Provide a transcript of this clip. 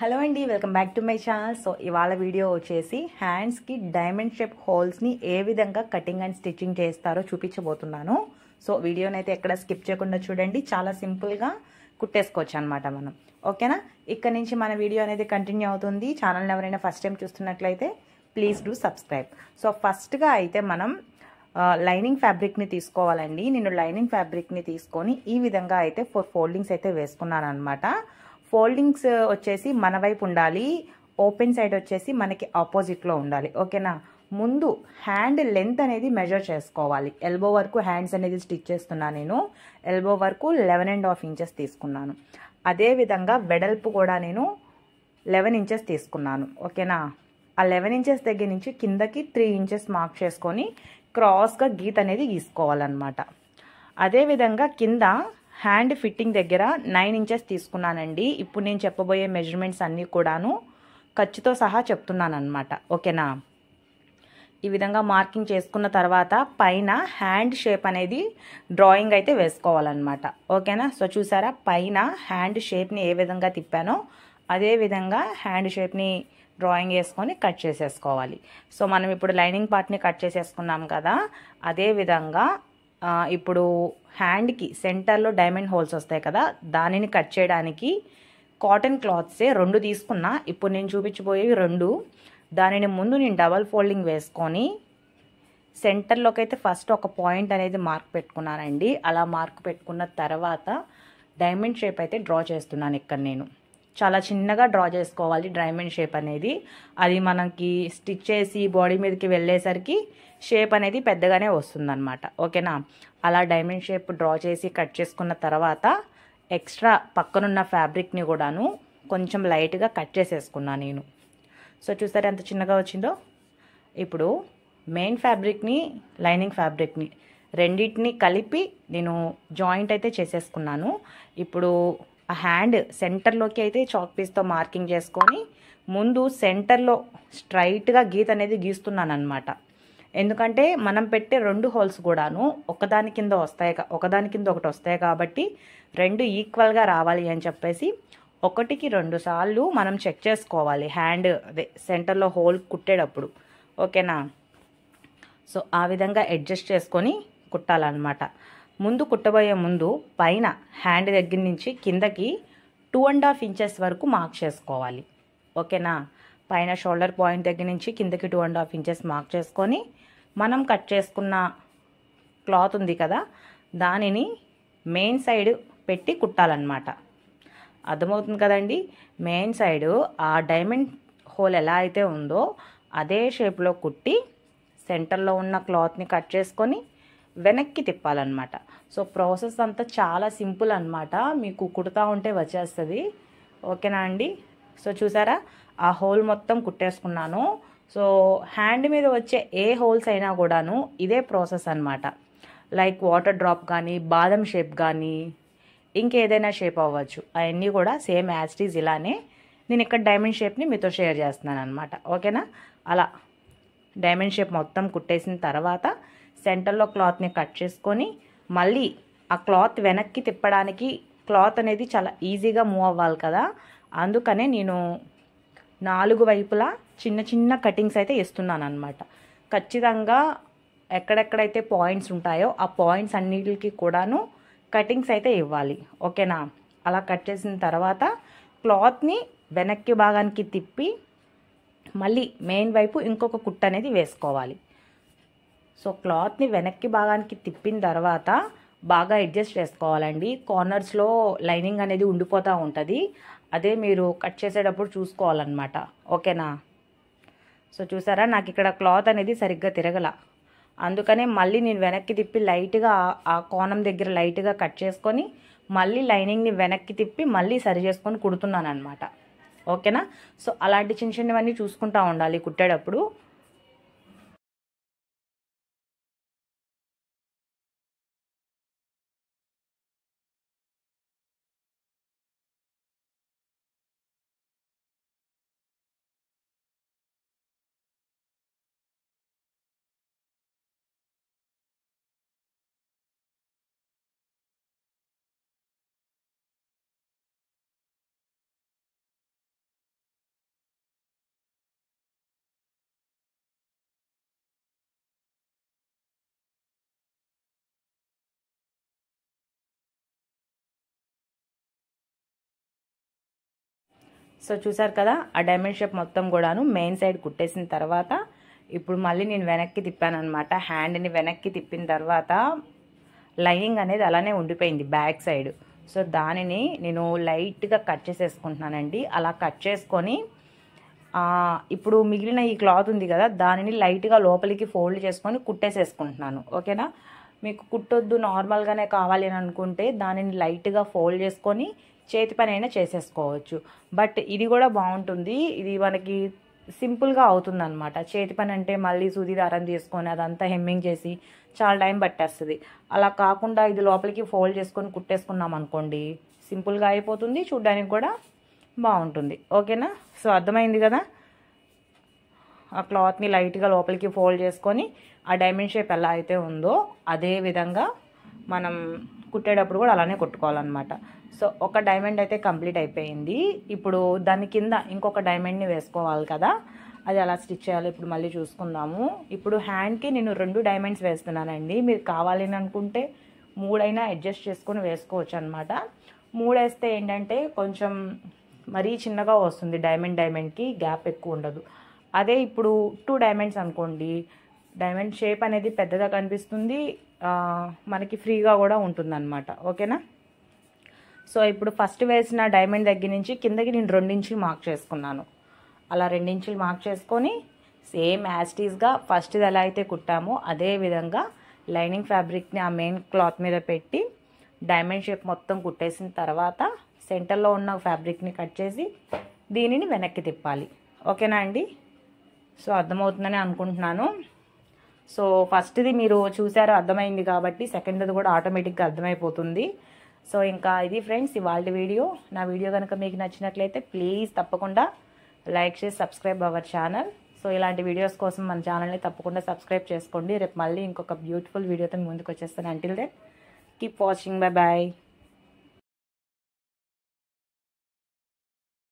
hello అండి welcome back to my channel so ఇవాళ video వచ్చేసి హ్యాండ్స్కి డైమండ్ షేప్ హోల్స్ని ఏ విధంగా కటింగ్ అండ్ స్టిచ్చింగ్ చేస్తారో చూపించబోతున్నాను సో వీడియోని అయితే ఎక్కడ స్కిప్ చేయకుండా చూడండి చాలా సింపుల్గా కుట్టేసుకోవచ్చు అనమాట మనం ఓకేనా ఇక్కడ నుంచి మన వీడియో అనేది కంటిన్యూ అవుతుంది ఛానల్ని ఎవరైనా ఫస్ట్ టైం చూస్తున్నట్లయితే ప్లీజ్ డూ సబ్స్క్రైబ్ సో ఫస్ట్గా అయితే మనం లైనింగ్ ఫ్యాబ్రిక్ని తీసుకోవాలండి నేను లైనింగ్ ఫ్యాబ్రిక్ని తీసుకొని ఈ విధంగా అయితే ఫోర్ ఫోల్డింగ్స్ అయితే వేసుకున్నాను అనమాట ఫోల్డింగ్స్ వచ్చేసి మన వైపు ఉండాలి ఓపెన్ సైడ్ వచ్చేసి మనకి ఆపోజిట్లో ఉండాలి ఓకేనా ముందు హ్యాండ్ లెంత్ అనేది మెజర్ చేసుకోవాలి ఎల్బో వరకు హ్యాండ్స్ అనేది స్టిచ్ చేస్తున్నాను నేను ఎల్బో వరకు లెవెన్ అండ్ హాఫ్ ఇంచెస్ తీసుకున్నాను అదేవిధంగా వెడల్పు కూడా నేను లెవెన్ ఇంచెస్ తీసుకున్నాను ఓకేనా ఆ లెవెన్ ఇంచెస్ దగ్గర నుంచి కిందకి త్రీ ఇంచెస్ మార్క్ చేసుకొని క్రాస్గా గీత అనేది గీసుకోవాలన్నమాట అదేవిధంగా కింద హ్యాండ్ ఫిట్టింగ్ దగ్గర నైన్ ఇంచెస్ తీసుకున్నానండి ఇప్పుడు నేను చెప్పబోయే మెజర్మెంట్స్ అన్నీ కూడాను ఖర్చుతో సహా చెప్తున్నాను అనమాట ఓకేనా ఈ విధంగా మార్కింగ్ చేసుకున్న తర్వాత పైన హ్యాండ్ షేప్ అనేది డ్రాయింగ్ అయితే వేసుకోవాలన్నమాట ఓకేనా సో చూసారా పైన హ్యాండ్ షేప్ని ఏ విధంగా తిప్పానో అదే విధంగా హ్యాండ్ షేప్ని డ్రాయింగ్ వేసుకొని కట్ చేసేసుకోవాలి సో మనం ఇప్పుడు లైనింగ్ పార్ట్ని కట్ చేసేసుకున్నాం కదా అదే విధంగా ఇప్పుడు హ్యాండ్కి సెంటర్లో డైమండ్ హోల్స్ వస్తాయి కదా దానిని కట్ చేయడానికి కాటన్ క్లాత్సే రెండు తీసుకున్నా ఇప్పుడు నేను చూపించబోయేవి రెండు దానిని ముందు నేను డబల్ ఫోల్డింగ్ వేసుకొని సెంటర్లోకి అయితే ఫస్ట్ ఒక పాయింట్ అనేది మార్క్ పెట్టుకున్నానండి అలా మార్క్ పెట్టుకున్న తర్వాత డైమండ్ షేప్ అయితే డ్రా చేస్తున్నాను ఇక్కడ నేను చాలా చిన్నగా డ్రా చేసుకోవాలి డైమండ్ షేప్ అనేది అది మనకి స్టిచ్ చేసి బాడీ మీదకి వెళ్ళేసరికి షేప్ అనేది పెద్దగానే వస్తుందన్నమాట ఓకేనా అలా డైమండ్ షేప్ డ్రా చేసి కట్ చేసుకున్న తర్వాత ఎక్స్ట్రా పక్కనున్న ఫ్యాబ్రిక్ని కూడాను కొంచెం లైట్గా కట్ చేసేసుకున్నాను నేను సో చూసారా ఎంత చిన్నగా వచ్చిందో ఇప్పుడు మెయిన్ ఫ్యాబ్రిక్ని లైనింగ్ ఫ్యాబ్రిక్ని రెండింటిని కలిపి నేను జాయింట్ అయితే చేసేసుకున్నాను ఇప్పుడు ఆ హ్యాండ్ సెంటర్లోకి అయితే చాక్ పీస్తో మార్కింగ్ చేసుకొని ముందు సెంటర్లో స్ట్రైట్గా గీత అనేది గీస్తున్నాను అనమాట ఎందుకంటే మనం పెట్టే రెండు హోల్స్ కూడాను ఒకదాని కింద వస్తాయి ఒకదాని కింద ఒకటి వస్తాయి కాబట్టి రెండు ఈక్వల్గా రావాలి అని చెప్పేసి ఒకటికి రెండు సార్లు మనం చెక్ చేసుకోవాలి హ్యాండ్ అదే సెంటర్లో హోల్ కుట్టేటప్పుడు ఓకేనా సో ఆ విధంగా అడ్జస్ట్ చేసుకొని కుట్టాలన్నమాట ముందు కుట్టబోయే ముందు పైన హ్యాండ్ దగ్గర నుంచి కిందకి టూ అండ్ హాఫ్ ఇంచెస్ వరకు మార్క్ చేసుకోవాలి ఓకేనా పైన షోల్డర్ పాయింట్ దగ్గర నుంచి కిందకి two and half inches mark చేసుకొని మనం కట్ చేసుకున్న క్లాత్ ఉంది కదా దానిని మెయిన్ సైడ్ పెట్టి కుట్టాలన్నమాట అర్థమవుతుంది కదండి మెయిన్ సైడ్ ఆ డైమండ్ హోల్ ఎలా అయితే ఉందో అదే షేప్లో కుట్టి సెంటర్లో ఉన్న క్లాత్ని కట్ చేసుకొని వెనక్కి తిప్పాలన్నమాట సో ప్రాసెస్ అంతా చాలా సింపుల్ అనమాట మీకు కుడతా ఉంటే వచ్చేస్తుంది ఓకేనా అండి సో చూసారా ఆ హోల్ మొత్తం కుట్టేసుకున్నాను సో హ్యాండ్ మీద వచ్చే ఏ హోల్స్ అయినా కూడాను ఇదే ప్రాసెస్ అనమాట లైక్ వాటర్ డ్రాప్ కానీ బాదం షేప్ కానీ ఇంకేదైనా షేప్ అవ్వచ్చు అవన్నీ కూడా సేమ్ యాస్టీజ్ ఇలానే నేను ఇక్కడ డైమండ్ షేప్ని మీతో షేర్ చేస్తున్నాను అనమాట ఓకేనా అలా డైమండ్ షేప్ మొత్తం కుట్టేసిన తర్వాత సెంటర్లో క్లాత్ని కట్ చేసుకొని మళ్ళీ ఆ క్లాత్ వెనక్కి తిప్పడానికి క్లాత్ అనేది చాలా ఈజీగా మూవ్ అవ్వాలి కదా అందుకనే నేను నాలుగు వైపులా చిన్న చిన్న కటింగ్స్ అయితే వేస్తున్నాను అనమాట ఖచ్చితంగా ఎక్కడెక్కడైతే పాయింట్స్ ఉంటాయో ఆ పాయింట్స్ అన్నిటికి కూడాను కటింగ్స్ అయితే ఇవ్వాలి ఓకేనా అలా కట్ చేసిన తర్వాత క్లాత్ని వెనక్కి భాగానికి తిప్పి మళ్ళీ మెయిన్ వైపు ఇంకొక కుట్ అనేది వేసుకోవాలి సో క్లాత్ని వెనక్కి భాగానికి తిప్పిన తర్వాత బాగా అడ్జస్ట్ చేసుకోవాలండి కార్నర్స్లో లైనింగ్ అనేది ఉండిపోతూ ఉంటుంది అదే మీరు కట్ చేసేటప్పుడు చూసుకోవాలన్నమాట ఓకేనా సో చూసారా నాకు ఇక్కడ క్లాత్ అనేది సరిగ్గా తిరగల అందుకనే మళ్ళీ నేను వెనక్కి తిప్పి లైట్గా ఆ కోణం దగ్గర లైట్గా కట్ చేసుకొని మళ్ళీ లైనింగ్ని వెనక్కి తిప్పి మళ్ళీ సరి చేసుకొని కుడుతున్నాను అనమాట ఓకేనా సో అలాంటి చిన్న చిన్నవన్నీ చూసుకుంటూ ఉండాలి కుట్టేటప్పుడు సో చూసారు కదా ఆ డైమండ్ షేప్ మొత్తం కూడాను మెయిన్ సైడ్ కుట్టేసిన తర్వాత ఇప్పుడు మళ్ళీ నేను వెనక్కి తిప్పాను అనమాట హ్యాండ్ని వెనక్కి తిప్పిన తర్వాత లైనింగ్ అనేది అలానే ఉండిపోయింది బ్యాక్ సైడ్ సో దానిని నేను లైట్గా కట్ చేసేసుకుంటున్నానండి అలా కట్ చేసుకొని ఇప్పుడు మిగిలిన ఈ క్లాత్ ఉంది కదా దానిని లైట్గా లోపలికి ఫోల్డ్ చేసుకొని కుట్టేసేసుకుంటున్నాను ఓకేనా మీకు కుట్టొద్దు నార్మల్గానే కావాలి అని అనుకుంటే దానిని లైట్గా ఫోల్డ్ చేసుకొని చేతి పని అయినా చేసేసుకోవచ్చు బట్ ఇది కూడా బాగుంటుంది ఇది మనకి సింపుల్గా అవుతుందన్నమాట చేతి పని అంటే మళ్ళీ సూది దారం తీసుకొని అదంతా హెమ్మింగ్ చేసి చాలా టైం పట్టేస్తుంది అలా కాకుండా ఇది లోపలికి ఫోల్డ్ చేసుకొని కుట్టేసుకున్నాం అనుకోండి సింపుల్గా అయిపోతుంది చూడ్డానికి కూడా బాగుంటుంది ఓకేనా సో అర్థమైంది కదా ఆ క్లాత్ని లైట్గా లోపలికి ఫోల్డ్ చేసుకొని ఆ డైమండ్ షేప్ ఎలా అయితే ఉందో అదే విధంగా మనం కుట్టేటప్పుడు కూడా అలానే కుట్టుకోవాలన్నమాట సో ఒక డైమండ్ అయితే కంప్లీట్ అయిపోయింది ఇప్పుడు దాని కింద ఇంకొక డైమండ్ని వేసుకోవాలి కదా అది ఎలా స్టిచ్ చేయాలో ఇప్పుడు మళ్ళీ చూసుకుందాము ఇప్పుడు హ్యాండ్కి నేను రెండు డైమండ్స్ వేస్తున్నానండి మీరు కావాలని అనుకుంటే మూడైనా అడ్జస్ట్ చేసుకొని వేసుకోవచ్చు అనమాట మూడు వేస్తే ఏంటంటే కొంచెం మరీ చిన్నగా వస్తుంది డైమండ్ డైమండ్కి గ్యాప్ ఎక్కువ ఉండదు అదే ఇప్పుడు టూ డైమండ్స్ అనుకోండి డైమండ్ షేప్ అనేది పెద్దగా కనిపిస్తుంది మనకి ఫ్రీగా కూడా ఉంటుందన్నమాట ఓకేనా సో ఇప్పుడు ఫస్ట్ వేసిన డైమండ్ దగ్గర నుంచి కిందకి నేను రెండించులు మార్క్ చేసుకున్నాను అలా రెండించులు మార్క్ చేసుకొని సేమ్ యాస్టీస్గా ఫస్ట్ది ఎలా అయితే కుట్టామో అదే విధంగా లైనింగ్ ఫ్యాబ్రిక్ని ఆ మెయిన్ క్లాత్ మీద పెట్టి డైమండ్ షేప్ మొత్తం కుట్టేసిన తర్వాత సెంటర్లో ఉన్న ఫ్యాబ్రిక్ని కట్ చేసి దీనిని వెనక్కి తిప్పాలి ఓకేనా అండి సో అర్థమవుతుందని అనుకుంటున్నాను సో ఫస్ట్ది మీరు చూసారో అర్థమైంది కాబట్టి సెకండ్ది కూడా ఆటోమేటిక్గా అర్థమైపోతుంది సో ఇంకా ఇది ఫ్రెండ్స్ ఇవాళ వీడియో నా వీడియో కనుక మీకు నచ్చినట్లయితే ప్లీజ్ తప్పకుండా లైక్ చేసి సబ్స్క్రైబ్ అవర్ ఛానల్ సో ఇలాంటి వీడియోస్ కోసం మన ఛానల్ని తప్పకుండా సబ్స్క్రైబ్ చేసుకోండి రేపు మళ్ళీ ఇంకొక బ్యూటిఫుల్ వీడియోతో ముందుకు వచ్చేస్తాను until then keep watching bye bye